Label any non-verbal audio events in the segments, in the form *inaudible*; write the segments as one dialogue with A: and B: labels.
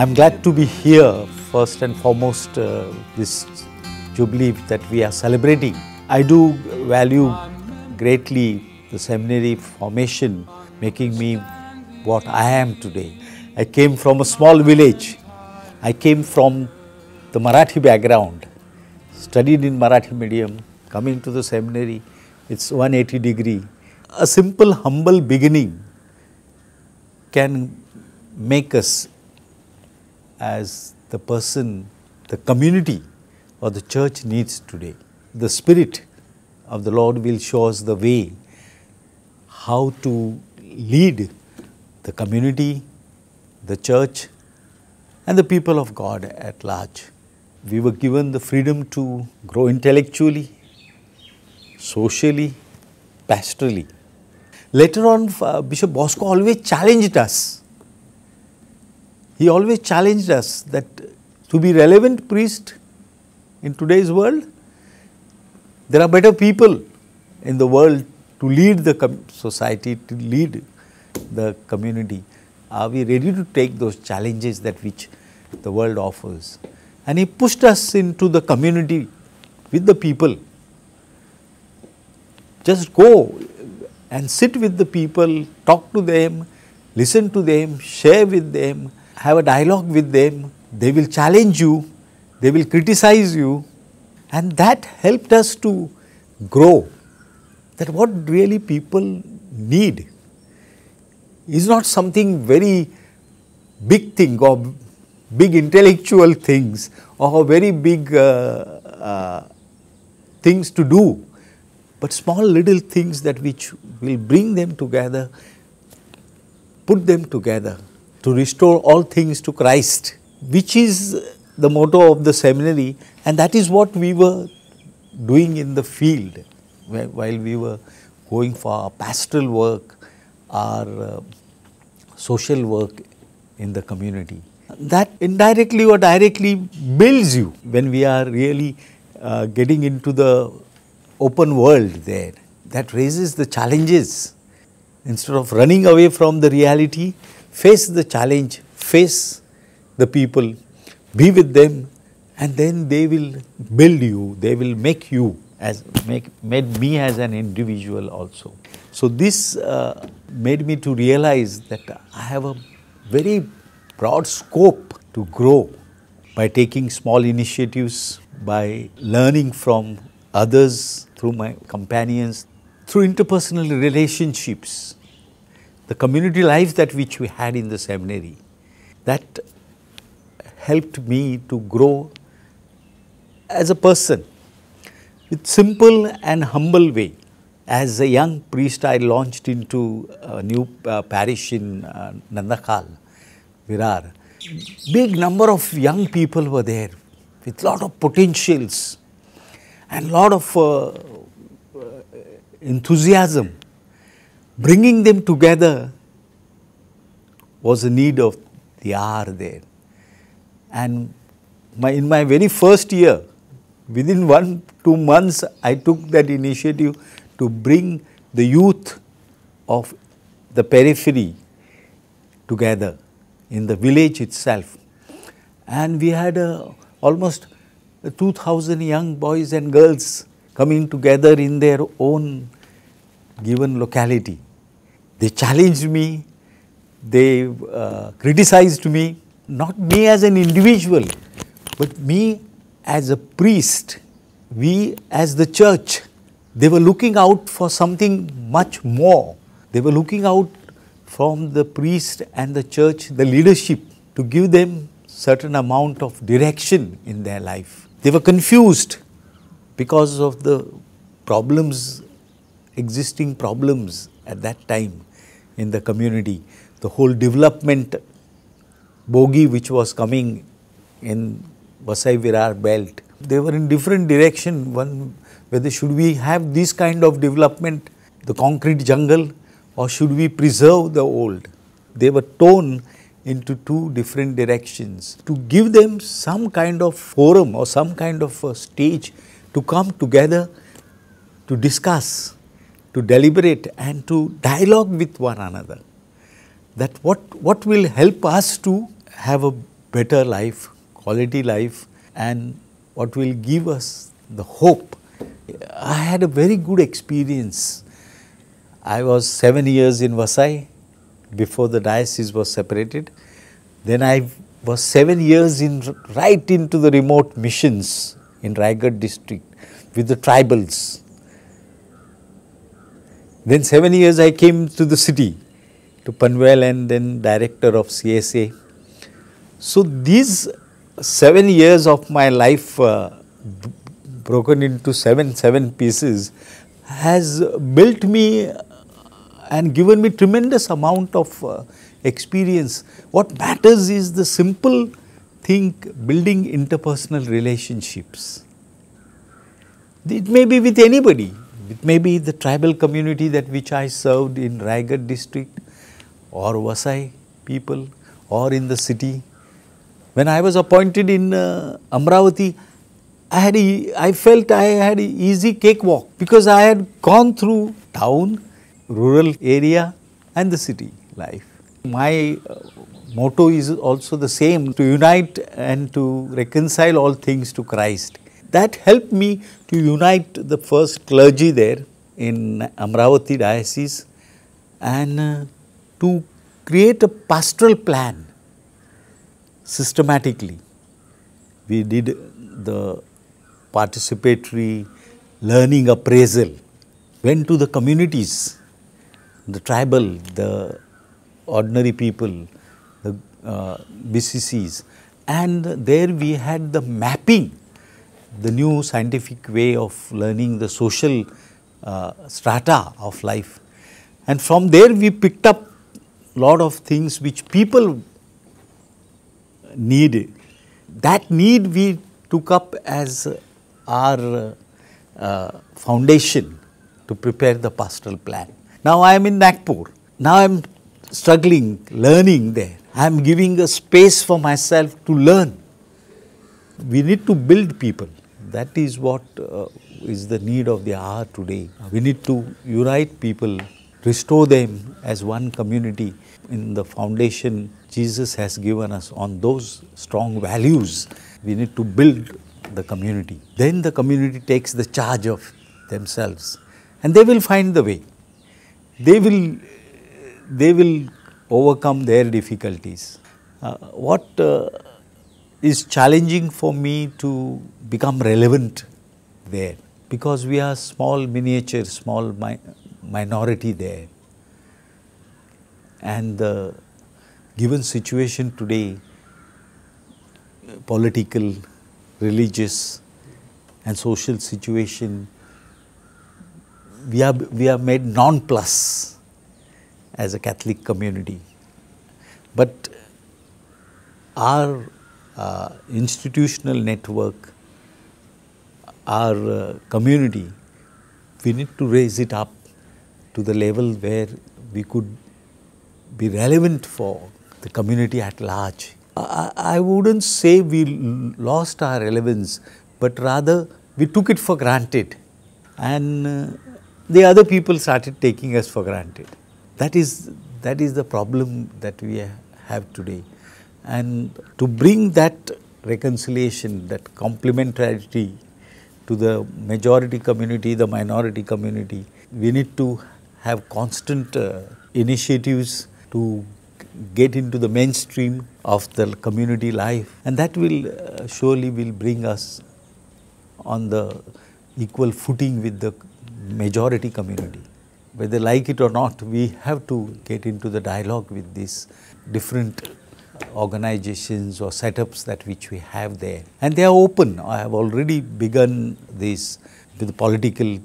A: I'm glad to be here first and foremost uh, this jubilee that we are celebrating. I do value greatly the seminary formation making me what I am today. I came from a small village. I came from the Marathi background, studied in Marathi medium, coming to the seminary, it's 180 degree. A simple humble beginning can make us as the person, the community or the church needs today. The Spirit of the Lord will show us the way how to lead the community, the church and the people of God at large. We were given the freedom to grow intellectually, socially, pastorally. Later on, uh, Bishop Bosco always challenged us. He always challenged us that to be relevant priest in today's world, there are better people in the world to lead the society, to lead the community. Are we ready to take those challenges that which the world offers? And he pushed us into the community with the people. Just go and sit with the people, talk to them, listen to them, share with them, have a dialogue with them. They will challenge you, they will criticize you, and that helped us to grow. That what really people need is not something very big thing or big intellectual things or very big uh, uh, things to do but small little things that which will bring them together, put them together to restore all things to Christ, which is the motto of the seminary and that is what we were doing in the field while we were going for our pastoral work, our uh, social work in the community. That indirectly or directly builds you when we are really uh, getting into the open world there. That raises the challenges. Instead of running away from the reality, face the challenge, face the people, be with them, and then they will build you, they will make you as make made me as an individual also. So this uh, made me to realize that I have a very broad scope to grow by taking small initiatives, by learning from others, through my companions, through interpersonal relationships, the community life that which we had in the seminary, that helped me to grow as a person with simple and humble way. As a young priest, I launched into a new uh, parish in uh, Nandakhal, Virar. Big number of young people were there with lot of potentials and lot of uh, enthusiasm. Bringing them together was the need of the hour there. And my, in my very first year, within one, two months, I took that initiative to bring the youth of the periphery together in the village itself. And we had uh, almost 2,000 young boys and girls coming together in their own given locality. They challenged me, they uh, criticized me, not me as an individual, but me as a priest, we as the church. They were looking out for something much more. They were looking out from the priest and the church, the leadership, to give them certain amount of direction in their life. They were confused because of the problems, existing problems at that time in the community. The whole development bogey which was coming in Vasai Virar belt, they were in different direction. One, whether should we have this kind of development, the concrete jungle, or should we preserve the old? They were torn into two different directions to give them some kind of forum or some kind of stage to come together to discuss, to deliberate and to dialogue with one another. That what, what will help us to have a better life, quality life and what will give us the hope. I had a very good experience. I was seven years in Versailles before the diocese was separated. Then I was seven years in right into the remote missions in Raigad district with the tribals. Then seven years I came to the city to Panvel and then director of CSA. So these seven years of my life uh, broken into seven, seven pieces has built me and given me tremendous amount of uh, experience. What matters is the simple thing building interpersonal relationships. It may be with anybody. It may be the tribal community that which I served in Raigad district or Vasai people or in the city. When I was appointed in uh, Amravati, I had a, I felt I had an easy cakewalk because I had gone through town, rural area and the city life. My uh, motto is also the same to unite and to reconcile all things to Christ. That helped me to unite the first clergy there in Amravati diocese and uh, to create a pastoral plan systematically. We did the participatory learning appraisal, went to the communities the tribal, the ordinary people, the uh, BCCs, and there we had the mapping, the new scientific way of learning the social uh, strata of life. And from there we picked up lot of things which people need. That need we took up as our uh, foundation to prepare the pastoral plan. Now I am in Nagpur. Now I am struggling, learning there. I am giving a space for myself to learn. We need to build people. That is what uh, is the need of the hour today. We need to unite people, restore them as one community in the foundation Jesus has given us on those strong values. We need to build the community. Then the community takes the charge of themselves and they will find the way they will, they will overcome their difficulties. Uh, what uh, is challenging for me to become relevant there because we are small miniature, small mi minority there. And the given situation today, uh, political, religious and social situation we are, we are made non-plus as a Catholic community. But our uh, institutional network, our uh, community, we need to raise it up to the level where we could be relevant for the community at large. I, I wouldn't say we lost our relevance, but rather we took it for granted. And uh, the other people started taking us for granted. That is, that is the problem that we have today. And to bring that reconciliation, that complementarity to the majority community, the minority community, we need to have constant uh, initiatives to get into the mainstream of the community life and that will uh, surely will bring us on the equal footing with the majority community. Whether like it or not, we have to get into the dialogue with these different organizations or setups that which we have there. And they are open. I have already begun this with political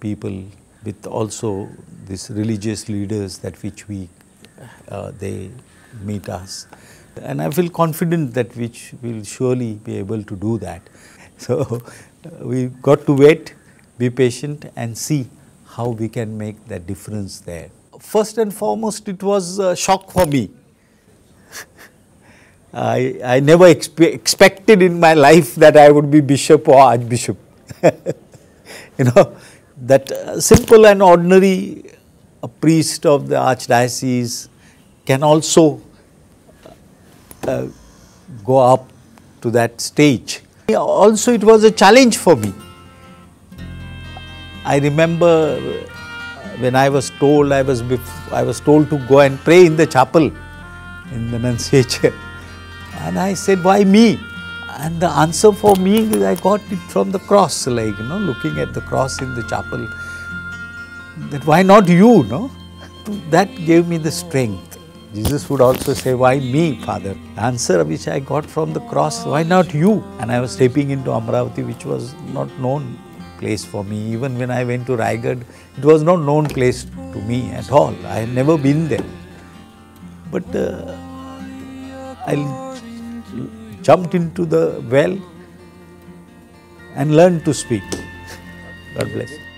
A: people, with also these religious leaders that which we, uh, they meet us. And I feel confident that which will surely be able to do that. *laughs* So we got to wait be patient and see how we can make the difference there. First and foremost, it was a shock for me. *laughs* I, I never expe expected in my life that I would be bishop or archbishop. *laughs* you know, that uh, simple and ordinary a priest of the archdiocese can also uh, uh, go up to that stage. Also, it was a challenge for me. I remember when I was told I was I was told to go and pray in the chapel in the nunciature, and I said, "Why me?" And the answer for me is I got it from the cross, like you know, looking at the cross in the chapel. That why not you? No, *laughs* that gave me the strength. Jesus would also say, Why me, Father? The answer which I got from the cross, why not you? And I was stepping into Amravati, which was not known place for me. Even when I went to Raigad, it was not known place to me at all. I had never been there. But uh, I jumped into the well and learned to speak. God bless.